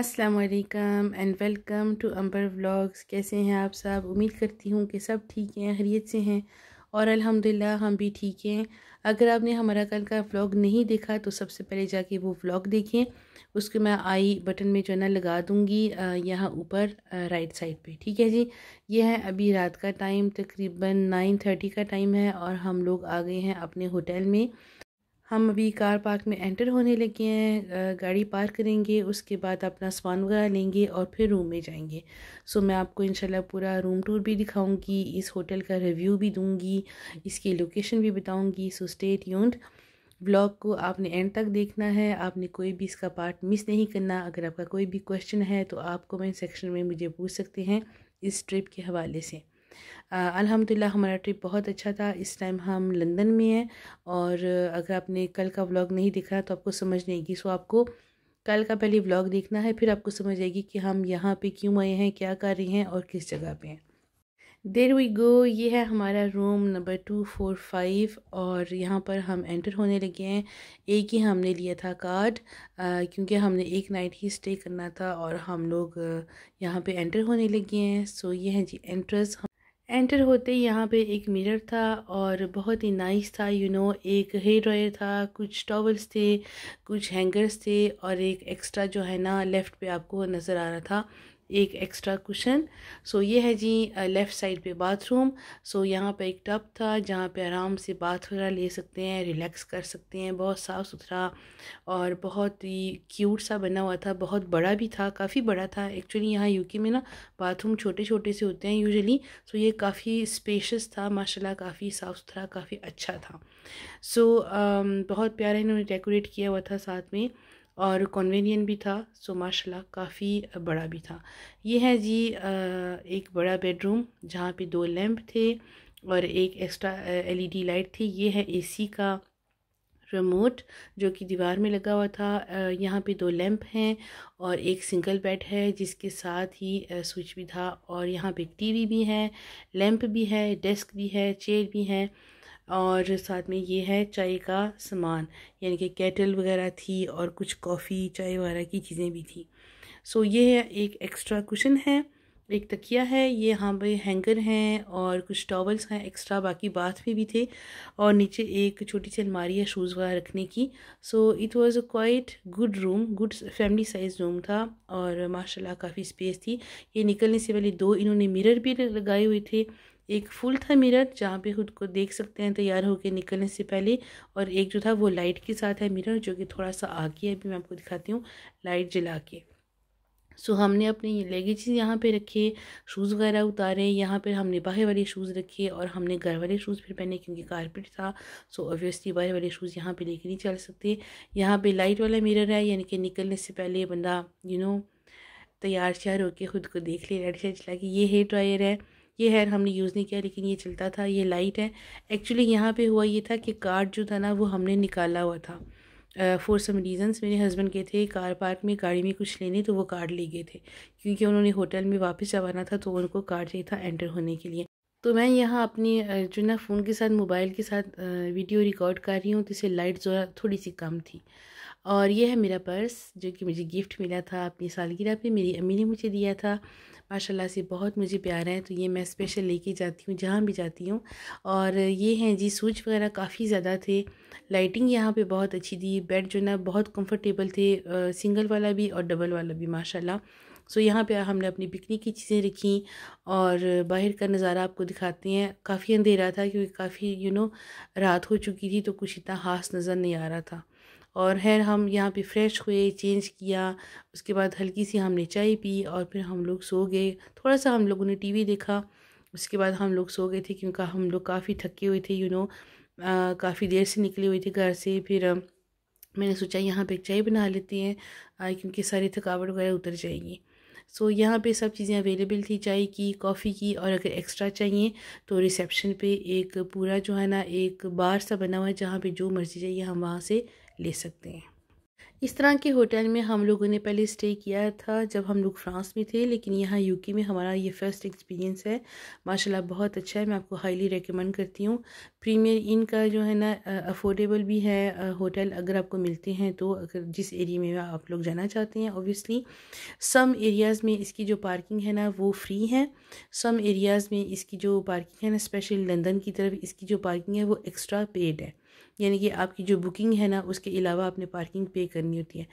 अस्सलाम वालेकुम and welcome to Ambar vlogs कैसे हैं आप सब उम्मीद करती हूँ कि सब ठीक हैं खरीत से हैं और अल्हम्दुलिल्लाह हम भी ठीक हैं अगर आपने हमारा कल का व्लॉग नहीं देखा तो सबसे पहले जाके वो व्लॉग देखें उसके मैं आई बटन में जो है ना लगा दूँगी यहाँ ऊपर राइट साइड पे ठीक है जी ये है अभी रात का टाइम तकरीबन नाइन थर्टी का टाइम है और हम लोग आ गए हैं अपने होटल में हम अभी कार पार्क में एंटर होने लगे हैं गाड़ी पार्क करेंगे उसके बाद अपना सामान वगैरह लेंगे और फिर रूम में जाएंगे सो मैं आपको इंशाल्लाह पूरा रूम टूर भी दिखाऊंगी इस होटल का रिव्यू भी दूंगी इसकी लोकेशन भी बताऊंगी सो स्टे ट्यून्ड ब्लॉग को आपने एंड तक देखना है आपने कोई भी इसका पार्ट मिस नहीं करना अगर आपका कोई भी क्वेश्चन है तो आप कमेंट सेक्शन में मुझे पूछ सकते हैं इस ट्रिप के हवाले से अल्हम्दुलिल्लाह हमारा ट्रिप बहुत अच्छा था इस टाइम हम लंदन में हैं और अगर आपने कल का व्लॉग नहीं देखा तो आपको समझ नहीं आएगी सो आपको कल का पहले व्लॉग देखना है फिर आपको समझ आएगी कि हम यहाँ पे क्यों आए हैं क्या कर रहे हैं और किस जगह पे हैं देर वी गो ये है हमारा room number two four five और यहाँ पर हम एंटर होने लगे हैं एक ही हमने लिया था कार्ड क्योंकि हमने एक नाइट ही स्टे करना था और हम लोग यहाँ पे एंटर होने लगे हैं सो ये है जी एंट्रेंस एंटर होते ही यहाँ पे एक मिरर था और बहुत ही नाइस था यू you नो know, एक हेयर ड्रायर था कुछ टॉवल्स थे कुछ हैंगर्स थे और एक एक्स्ट्रा जो है ना लेफ़्ट पे आपको नज़र आ रहा था एक एक्स्ट्रा कुशन सो ये है जी लेफ़्ट uh, साइड पे बाथरूम सो यहाँ पे एक टब था जहाँ पे आराम से बाथ वगैरह ले सकते हैं रिलैक्स कर सकते हैं बहुत साफ़ सुथरा और बहुत ही क्यूट सा बना हुआ था बहुत बड़ा भी था काफ़ी बड़ा था एक्चुअली यहाँ यूके में ना बाथरूम छोटे छोटे से होते हैं यूजली सो ये काफ़ी स्पेशस था माशाला काफ़ी साफ़ सुथरा काफ़ी अच्छा था सो so, um, बहुत प्यारा इन्होंने डेकोरेट किया हुआ था साथ में और कॉन्वेनियन भी था सो माशाल्लाह काफ़ी बड़ा भी था ये है जी एक बड़ा बेडरूम जहाँ पे दो लैंप थे और एक एक्स्ट्रा एलईडी लाइट थी ये है एसी का रिमोट जो कि दीवार में लगा हुआ था यहाँ पे दो लैंप हैं और एक सिंगल बेड है जिसके साथ ही स्विच भी था और यहाँ पे टीवी भी है लैंप भी है डेस्क भी है चेयर भी है और साथ में ये है चाय का सामान यानी कि केटल वगैरह थी और कुछ कॉफ़ी चाय वगैरह की चीज़ें भी थी सो ये एक एक्स्ट्रा कुशन है एक तकिया है ये यहाँ पे हैंगर हैं और कुछ टॉवल्स हैं एक्स्ट्रा बाकी बाथ में भी थे और नीचे एक छोटी सी अलमारी है शूज़ वगैरह रखने की so it was a quite good room good family size room था और माशाल्लाह काफ़ी स्पेस थी ये निकलने से पहले दो इन्होंने मिरर भी लगाए हुए थे एक फुल था मिरर जहाँ पे खुद को देख सकते हैं तैयार होकर निकलने से पहले और एक जो था वो लाइट के साथ है मिरर जो कि थोड़ा सा आके अभी मैं आपको दिखाती हूँ लाइट जला के सो so, हमने अपने लेगेज यहाँ पे रखे शूज़ वगैरह उतारे यहाँ पर हमने बाहर वाले शूज़ रखे और हमने घर वाले शूज़ फिर पहने क्योंकि कारपेट था सो ऑब्वियसली बाहर वाले शूज़ यहाँ पे लेके नहीं चल सकते यहाँ पे लाइट वाला मिरर है यानी कि निकलने से पहले बंदा यू नो तैयार श्यार होकर ख़ुद को देख ले लाइट शाइट चला कि ये हेयर ड्रायर है ये हेयर हमने यूज़ नहीं किया लेकिन ये चलता था ये लाइट है एक्चुअली यहाँ पे हुआ ये था कि कार्ड जो था ना वो हमने निकाला हुआ था फॉर सम रीजंस मेरे हस्बैंड गए थे कार पार्क में गाड़ी में कुछ लेने तो वो कार्ड ले गए थे क्योंकि उन्होंने होटल में वापस जाना था तो उनको कार्ड चाहिए था एंटर होने के लिए तो मैं यहाँ अपनी जो ना फ़ोन के साथ मोबाइल के साथ वीडियो रिकॉर्ड कर रही हूँ तो इसे लाइट जो थोड़ी सी कम थी और ये है मेरा पर्स जो कि मुझे गिफ्ट मिला था अपनी सालगिरह पे मेरी अम्मी ने मुझे दिया था माशाल्लाह से बहुत मुझे प्यार है तो ये मैं स्पेशल लेके जाती हूँ जहाँ भी जाती हूँ और ये हैं जी सूच वगैरह काफ़ी ज़्यादा थे लाइटिंग यहाँ पे बहुत अच्छी थी बेड जो ना बहुत कंफर्टेबल थे सिंगल वाला भी और डबल वाला भी माशाल्लाह सो यहाँ पे हमने अपनी पिकनिक की चीज़ें रखी और बाहर का नज़ारा आपको दिखाते हैं काफ़ी अंधेरा था क्योंकि काफ़ी यू नो रात हो चुकी थी तो कुछ इतना खास नज़र नहीं आ रहा था और खैर हम यहाँ पे फ्रेश हुए चेंज किया उसके बाद हल्की सी हमने चाय पी और फिर हम लोग सो गए थोड़ा सा हम लोगों ने टी देखा उसके बाद हम लोग सो गए थे क्योंकि हम लोग काफ़ी थके हुए थे यू नो काफ़ी देर से निकले हुए थे घर से फिर मैंने सोचा यहाँ पे चाय बना लेते हैं क्योंकि सारी थकावट वगैरह उतर जाएगी सो so, यहाँ पे सब चीज़ें अवेलेबल थी चाय की कॉफ़ी की और अगर एक्स्ट्रा चाहिए तो रिसेप्शन पे एक पूरा जो है ना एक बार सा बना हुआ है जहाँ पे जो मर्ज़ी चाहिए हम वहाँ से ले सकते हैं इस तरह के होटल में हम लोगों ने पहले स्टे किया था जब हम लोग फ्रांस में थे लेकिन यहाँ यूके में हमारा ये फ़र्स्ट एक्सपीरियंस है माशाल्लाह बहुत अच्छा है मैं आपको हाईली रेकमेंड करती हूँ प्रीमियर इन का जो है ना अफोर्डेबल भी है होटल अगर आपको मिलते हैं तो अगर जिस एरिया में आप लोग जाना चाहते हैं ओबियसली सम एरियाज़ में इसकी जो पार्किंग है ना वो फ्री है सम एरियाज़ में इसकी जो पार्किंग है ना स्पेशली लंदन की तरफ इसकी जो पार्किंग है वो एक्स्ट्रा पेड है यानी कि आपकी जो बुकिंग है ना उसके अलावा आपने पार्किंग पे करनी होती है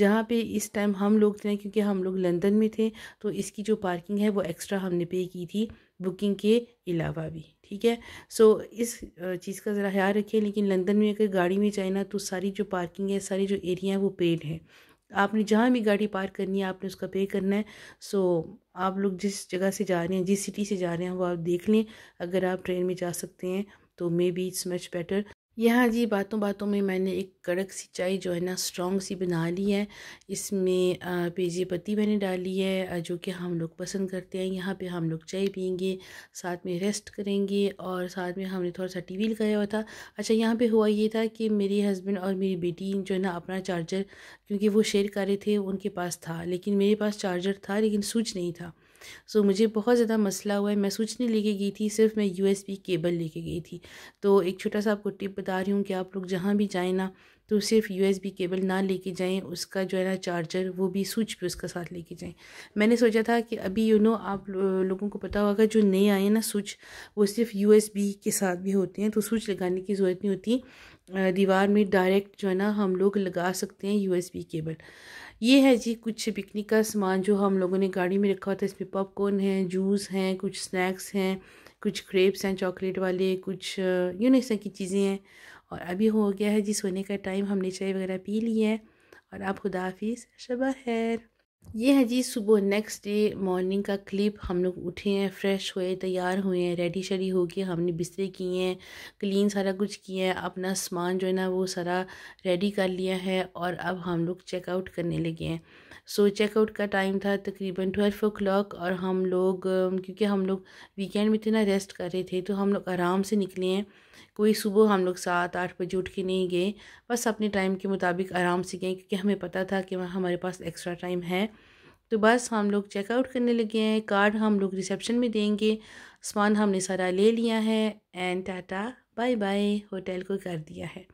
जहाँ पे इस टाइम हम लोग थे क्योंकि हम लोग लंदन में थे तो इसकी जो पार्किंग है वो एक्स्ट्रा हमने पे की थी बुकिंग के अलावा भी ठीक है सो so, इस चीज़ का ज़रा ख्याल रखिए लेकिन लंदन में अगर गाड़ी में जाए ना तो सारी जो पार्किंग है सारी जो एरिया है वो पेड है आपने जहाँ भी गाड़ी पार्क करनी है आपने उसका पे करना है सो आप लोग जिस जगह से जा रहे हैं जिस सिटी से जा रहे हैं वो आप देख लें अगर आप ट्रेन में जा सकते हैं तो maybe it's much better यहाँ जी बातों बातों में मैंने एक कड़क सी चाय जो है ना स्ट्रॉन्ग सी बना ली है इसमें पेजी पत्ती मैंने डाली है जो कि हम लोग पसंद करते हैं यहाँ पे हम लोग चाय पियेंगे साथ में रेस्ट करेंगे और साथ में हमने थोड़ा सा टी वी लगाया हुआ था अच्छा यहाँ पे हुआ ये था कि मेरे हस्बैंड और मेरी बेटी जो है ना अपना चार्जर क्योंकि वो शेयर कर रहे थे उनके पास था लेकिन मेरे पास चार्जर था लेकिन स्विच नहीं था सो मुझे बहुत ज़्यादा मसला हुआ है मैं स्विच नहीं लेके गई थी सिर्फ मैं यू केबल लेके गई थी तो एक छोटा सा आपको टिप बता रही हूँ कि आप लोग जहाँ भी जाएँ ना तो सिर्फ यू केबल ना लेके जाएं उसका जो है ना चार्जर वो भी स्विच भी उसका साथ लेके जाएं मैंने सोचा था कि अभी यू नो आप लोगों को पता होगा जो नए आए ना स्विच वो सिर्फ यू के साथ भी होते हैं तो स्विच लगाने की ज़रूरत नहीं होती दीवार में डायरेक्ट जो है ना हम लोग लगा सकते हैं यू केबल ये है जी कुछ पिकनिक का सामान जो हम लोगों ने गाड़ी में रखा होता है इसमें पॉपकॉर्न है जूस हैं कुछ स्नैक्स हैं कुछ क्रेप्स हैं चॉकलेट वाले कुछ यू नो इस तरह की चीज़ें हैं और अभी हो गया है जी सोने का टाइम हमने चाय वगैरह पी ली है और आप खुदा हाफिज़ शबा खैर ये है जी सुबह नेक्स्ट डे मॉर्निंग का क्लिप हम लोग उठे हैं फ्रेश हुए तैयार हुए हैं रेडी शेडी हो गए हमने बिस्तरे किए हैं क्लीन सारा कुछ किया है अपना सामान जो है ना वो सारा रेडी कर लिया है और अब हम लोग चेकआउट करने लगे हैं सो चेकआउट का टाइम था तकरीबन ट्वेल्व ओ क्लाक और हम लोग क्योंकि हम लोग वीकेंड में इतना रेस्ट कर रहे थे तो हम लोग आराम से निकले हैं कोई सुबह हम लोग सात आठ बजे उठ के नहीं गए बस अपने टाइम के मुताबिक आराम से गए क्योंकि हमें पता था कि वहाँ हमारे पास एक्स्ट्रा टाइम है तो बस हम लोग चेकआउट करने लगे हैं कार्ड हम लोग रिसेप्शन में देंगे सामान हमने सारा ले लिया है and tata bye bye hotel को कर दिया है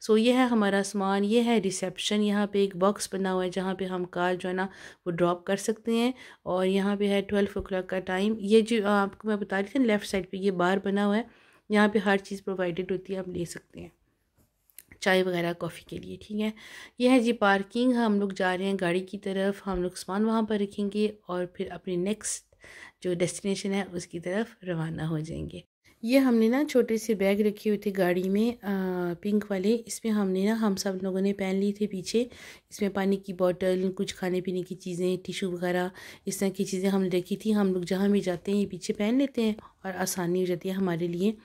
सो ये है हमारा सामान ये है रिसेप्शन यहाँ पे एक बॉक्स बना हुआ है जहाँ पे हम कार जो है ना वो ड्रॉप कर सकते हैं और यहाँ पे है ट्वेल्व ओ का टाइम ये जो आपको मैं बता रही थी लेफ़्ट साइड पर ये बार बना हुआ है यहाँ पर हर चीज़ प्रोवाइडेड होती है आप ले सकते हैं चाय वगैरह कॉफ़ी के लिए ठीक है यह है जी पार्किंग हम लोग जा रहे हैं गाड़ी की तरफ हम लोग सामान वहाँ पर रखेंगे और फिर अपने नेक्स्ट जो डेस्टिनेशन है उसकी तरफ रवाना हो जाएंगे ये हमने ना छोटे से बैग रखी हुई थी गाड़ी में आ, पिंक वाले इसमें हमने ना हम सब लोगों ने पहन ली थी पीछे इसमें पानी की बोतल कुछ खाने पीने की चीज़ें टिशू वगैरह इस तरह की चीज़ें हमने रखी थी हम लोग जहाँ भी जाते हैं ये पीछे पहन लेते हैं और आसानी हो जाती है हमारे लिए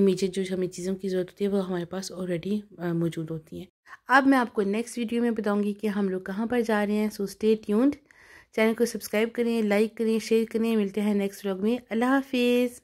इमीजिएट जो हमें चीज़ों की ज़रूरत होती है वो हमारे पास ऑलरेडी मौजूद होती हैं अब मैं आपको नेक्स्ट वीडियो में बताऊँगी कि हम लोग कहाँ पर जा रहे हैं सो स्टे ट्यून्ड चैनल को सब्सक्राइब करें लाइक करें शेयर करें मिलते हैं नेक्स्ट व्लॉग में अल्लाह हाफिज़